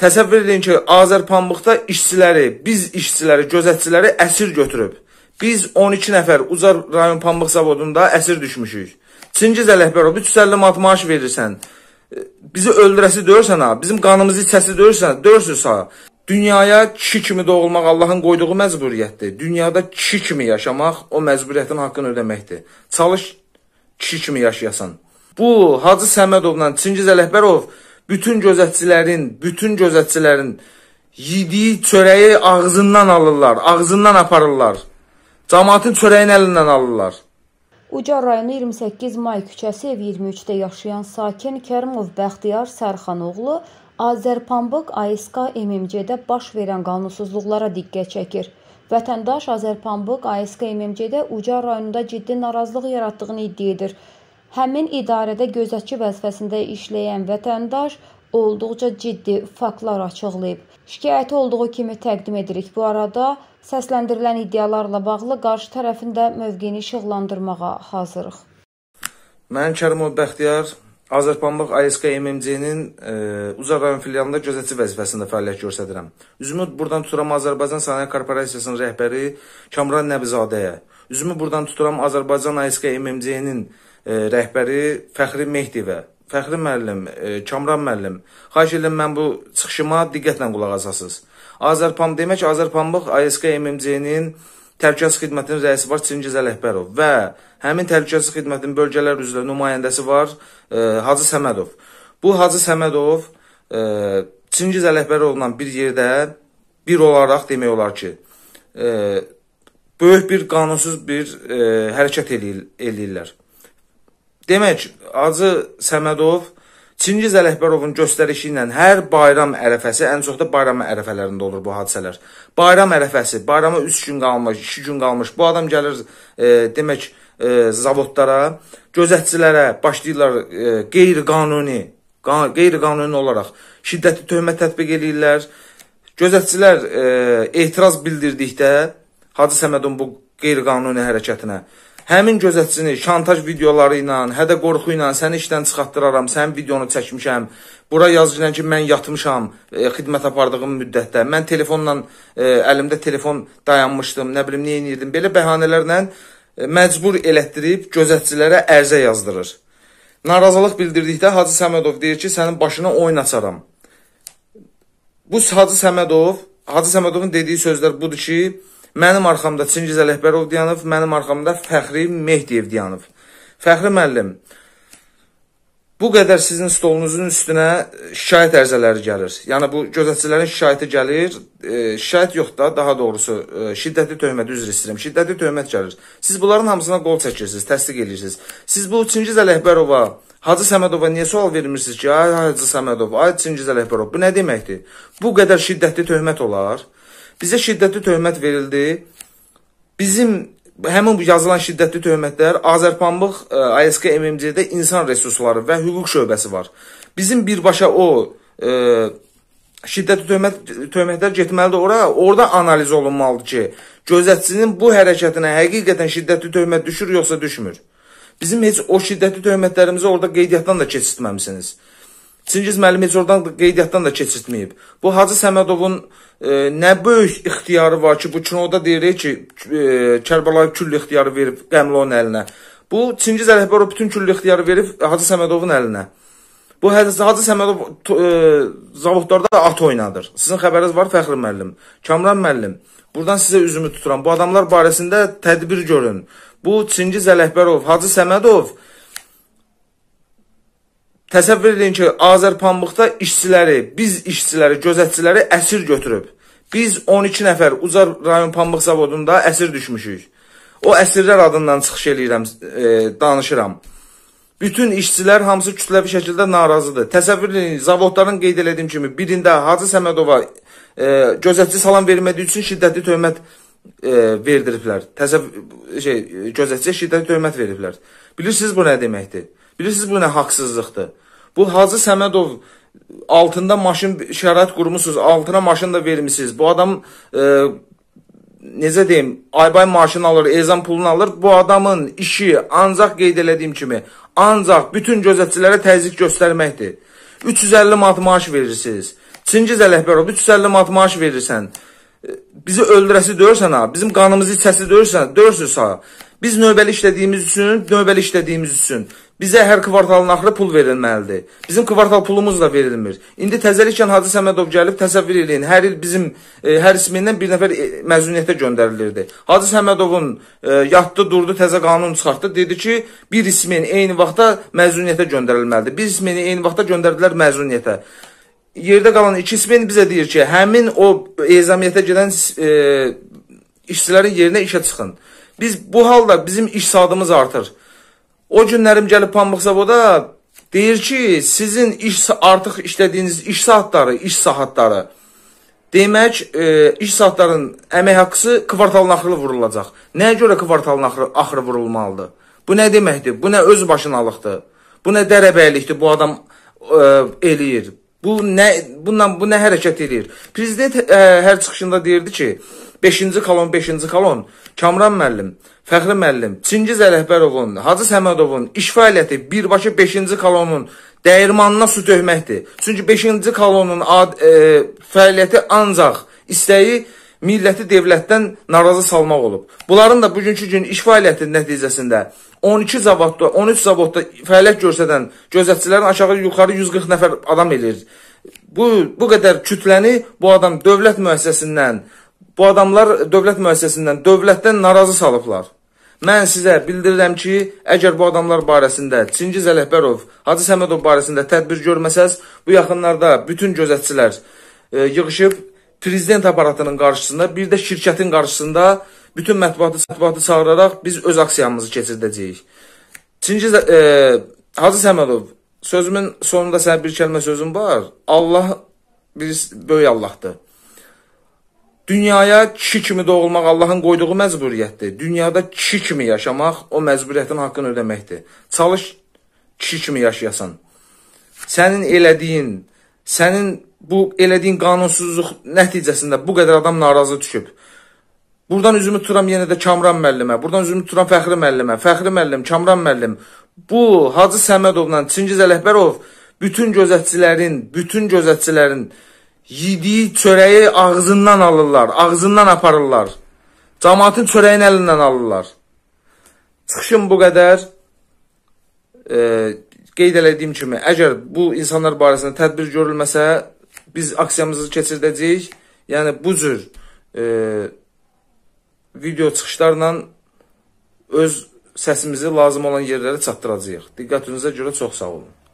Təsəvvür edin ki, Azərpambıqda işçiləri, biz işçiləri, gözətçiləri əsir götürüb. Biz 12 nəfər Ucar rayon pambıq zavodunda əsir düşmüşük. Çingiz Ələkbərov, 350 manat maaş verirsən, bizi öldürəsi döyürsən ha, bizim qanımızı içəsi döyürsən, döyürsüz ha. Dünyaya kişi kimi doğulmaq Allahın qoyduğu məcburiyyətdir. Dünyada kişi kimi yaşamaq o məcburiyyətin haqqını ödəməkdir. Çalış kişi kimi yaşayasan. Bu Hacı Səmədovla Çingiz Ələkbərov bütün gözətçilərin, bütün gözətçilərin yediyi çörəyi ağzından alırlar, ağzından aparırlar. Cəmaatın çörəyin əlindən alırlar. Ucar rayonu 28 may küçəsi ev 23-də yaşayan sakin Kərimov Bəxtiyar Sərxanoğlu Azərpambıq ASK MMC-də baş verən qanunsuzluqlara diqqət çəkir. Vətəndaş Azərpambıq ASK MMC-də Ucar rayonunda ciddi narazılıq yaratdığını iddia edir. Həmin idarədə gözətçi vəzifəsində işləyən vətəndaş olduqca ciddi faktlar açıqlayıb. Şikayəti olduğu kimi təqdim edirik. Bu arada səsləndirilən iddialarla bağlı qarşı tərəfin də mövqeyini işıqlandırmağa hazırıq. Mən Kərimov Bəxtiyar Azərbaycanlıq ASK MMC-nin e, Ucar rayon filialında gözətçi vəzifəsində fəaliyyət göstərirəm. Üzümü buradan tuturam Azərbaycan Sənaye Korporasiyasının rəhbəri Kamran Nəbizadəyə. Üzümü buradan tuturam Azərbaycan ASK MMC-nin rəhbəri Fəxri Mehdivə, Fəxri müəllim, Kamran e, müəllim, xahiş edirəm mən bu çıxışıma diqqətlə qulaq asasınız. Azərpam demək Azərpamlıq ASK MMC-nin Təhlükəsizlik xidmətinin rəisi var Çingiz Ələkbərov və həmin təhlükəsizlik xidmətinin bölgələr üzrə nümayəndəsi var ə, e, Hacı Səmədov. Bu Hacı Səmədov ə, e, Çingiz Ələkbərovla bir yerdə bir olaraq demək olar ki, ə, böyük bir qanunsuz bir ə, hərəkət eləyir, eləyirlər. Demək, Acı Səmədov Çingiz Ələkbərovun göstərişi ilə hər bayram ərəfəsi, ən çox da bayram ərəfələrində olur bu hadisələr. Bayram ərəfəsi, bayrama 3 gün qalmış, 2 gün qalmış. Bu adam gəlir, e, demək, e, zavodlara, gözətçilərə başlayırlar e, qeyri-qanuni, qeyri-qanuni olaraq şiddətli töhmət tətbiq eləyirlər. Gözətçilər e, etiraz bildirdikdə Hacı Səmədovun bu qeyri-qanuni hərəkətinə həmin gözətçini şantaj videoları ilə, hədə qorxu ilə səni işdən çıxartdıraram, sənin videonu çəkmişəm. Bura yazılan ki, mən yatmışam e, xidmət apardığım müddətdə. Mən telefonla e, əlimdə telefon dayanmışdım, nə bilim nə edirdim. Belə bəhanələrlə e, məcbur elətdirib gözətçilərə ərzə yazdırır. Narazılıq bildirdikdə Hacı Səmədov deyir ki, sənin başına oyun açaram. Bu Hacı Səmədov, Hacı Səmədovun dediyi sözlər budur ki, Mənim arxamda Çingiz Ələkbərov dayanıb, mənim arxamda Fəxri Mehdiyev dayanıb. Fəxri müəllim, bu qədər sizin stolunuzun üstünə şikayət ərizələri gəlir. Yəni bu gözətçilərin şikayəti gəlir, e, şikayət yox da, daha doğrusu e, şiddətli töhmət üzr istəyirəm. Şiddətli töhmət gəlir. Siz bunların hamısına qol çəkirsiniz, təsdiq edirsiniz. Siz bu Çingiz Ələkbərova Hacı Səmədova niyə sual vermirsiniz ki, ay Hacı Səmədov, ay Çingiz Ələkbərov, bu nə deməkdir? Bu qədər şiddətli töhmət olar? Bizə şiddətli töhmət verildi. Bizim həmin bu yazılan şiddətli töhmətlər Azərpambıq e, ASK MMC-də insan resursları və hüquq şöbəsi var. Bizim birbaşa o ə, e, şiddətli töhmət töhmətlər getməlidir ora. Orada analiz olunmalıdır ki, gözətçinin bu hərəkətinə həqiqətən şiddətli töhmət düşür yoxsa düşmür. Bizim heç o şiddətli töhmətlərimizi orada qeydiyyatdan da keçirtməmisiniz. Çingiz müəllimi heç oradan qeydiyyatdan da keçirtməyib. Bu Hacı Səmədovun e, nə böyük ixtiyarı var ki, bu kinoda deyirik ki, e, Kərbəlayı küll ixtiyarı verib Qəmlonun əlinə. Bu Çingiz Ələkbərov bütün küll ixtiyarı verib Hacı Səmədovun əlinə. Bu Hacı Səmədov e, zavodlarda at oynadır. Sizin xəbəriniz var Fəxri müəllim, Kamran müəllim. Buradan sizə üzümü tuturam. Bu adamlar barəsində tədbir görün. Bu Çingiz Ələkbərov, Hacı Səmədov Təsəvvür edin ki, Azərpambıqda işçiləri, biz işçiləri, gözətçiləri əsir götürüb. Biz 12 nəfər Ucar rayon pambıq zavodunda əsir düşmüşük. O əsirlər adından çıxış eləyirəm, e, danışıram. Bütün işçilər hamısı kütləvi şəkildə narazıdır. Təsəvvür edin, zavodların qeyd elədiyim kimi birində Hacı Səmədova e, gözətçi salam vermədiyi üçün şiddətli töhmət e, verdiriblər. Təsəvvür şey e, gözətçiyə şiddətli töhmət veriblər. Bilirsiniz bu nə deməkdir? Bilirsiniz bu nə haqsızlıqdır? Bu Hacı Səmədov altında maşın şərait qurmusunuz, altına maşın da vermisiniz. Bu adam e, necə deyim, aybay maaşını alır, ezan pulunu alır. Bu adamın işi ancaq qeyd elədiyim kimi, ancaq bütün gözətçilərə təzyiq göstərməkdir. 350 manat maaş verirsiniz. Çingiz Ələkbərov 350 manat maaş verirsən. E, bizi öldürəsi döyürsən ha, bizim qanımızı içəsi döyürsən, döyürsüz ha. Biz növbəli işlədiyimiz üçün, növbəli işlədiyimiz üçün Bizə hər kvartalın axırı pul verilməlidir. Bizim kvartal pulumuz da verilmir. İndi təzəlikən Hacı Səmədov gəlib təsəvvür eləyin. Hər il bizim e, hər ismindən bir nəfər e, məzuniyyətə göndərilirdi. Hacı Səmədovun e, yatdı, durdu, təzə qanun çıxartdı. Dedi ki, bir ismin eyni vaxtda məzuniyyətə göndərilməlidir. Bir ismini eyni vaxtda göndərdilər məzuniyyətə. Yerdə qalan iki ismin bizə deyir ki, həmin o ezamiyyətə gedən e, işçilərin yerinə işə çıxın. Biz bu halda bizim iş saatımız artır. O günlərim gəlib Pambıq zavoda deyir ki, sizin iş artıq işlədiyiniz iş saatları, iş saatları demək, e, iş saatlarının əmək haqqısı kvartalın axırı vurulacaq. Nəyə görə kvartalın axırı, axırı vurulmalıdır? Bu nə deməkdir? Bu nə öz başınalıqdır? Bu nə dərəbəylikdir bu adam e, eləyir? Bu nə bundan bu nə hərəkət eləyir? Prezident e, hər çıxışında deyirdi ki, 5-ci kolon, 5-ci kolon, Kamran müəllim, Fəxri müəllim, Çingiz Ələkbərovun, Hacı Səmədovun iş fəaliyyəti birbaşa 5-ci kolonun dəyirmanına su töhməkdir. Çünki 5-ci kolonun ad, e, fəaliyyəti ancaq istəyi milləti devlətdən narazı salmaq olub. Bunların da bugünkü gün iş fəaliyyəti nəticəsində 12 zavodda, 13 zavodda fəaliyyət göstərən gözətçilərin aşağı yuxarı 140 nəfər adam eləyir. Bu, bu qədər kütləni bu adam dövlət müəssisəsindən Bu adamlar dövlət müəssisəsindən, dövlətdən narazı salıblar. Mən sizə bildirirəm ki, əgər bu adamlar barəsində Çingiz Ələkbərov, Hacı Səmədov barəsində tədbir görməsəz, bu yaxınlarda bütün gözətçilər e, yığışıb prezident aparatının qarşısında, bir də şirkətin qarşısında bütün mətbuatı, mətbuatı çağıraraq biz öz aksiyamızı keçirdəcəyik. Çingiz e, Hacı Səmədov, sözümün sonunda sənə bir kəlmə sözüm var. Allah bir böyük Allahdır. Dünyaya kişi kimi doğulmaq Allahın qoyduğu məcburiyyətdir. Dünyada kişi kimi yaşamaq o məcburiyyətin haqqını ödəməkdir. Çalış kişi kimi yaşayasan. Sənin elədiyin, sənin bu elədiyin qanunsuzluq nəticəsində bu qədər adam narazı düşüb. Buradan üzümü tuturam yenə də Kamran müəllimə, buradan üzümü tuturam Fəxri müəllimə, Fəxri müəllim, Kamran müəllim. Bu Hacı Səmədovla Çingiz Ələkbərov bütün gözətçilərin, bütün gözətçilərin Yediyi çörəyi ağzından alırlar, ağzından aparırlar. Cəmatın çörəyin əlindən alırlar. Çıxışım bu qədər. E, qeyd elədiyim kimi, əgər bu insanlar barəsində tədbir görülməsə, biz aksiyamızı keçirdəcəyik. Yəni, bu cür e, video çıxışlarla öz səsimizi lazım olan yerlərə çatdıracağıq. Diqqətinizə görə çox sağ olun.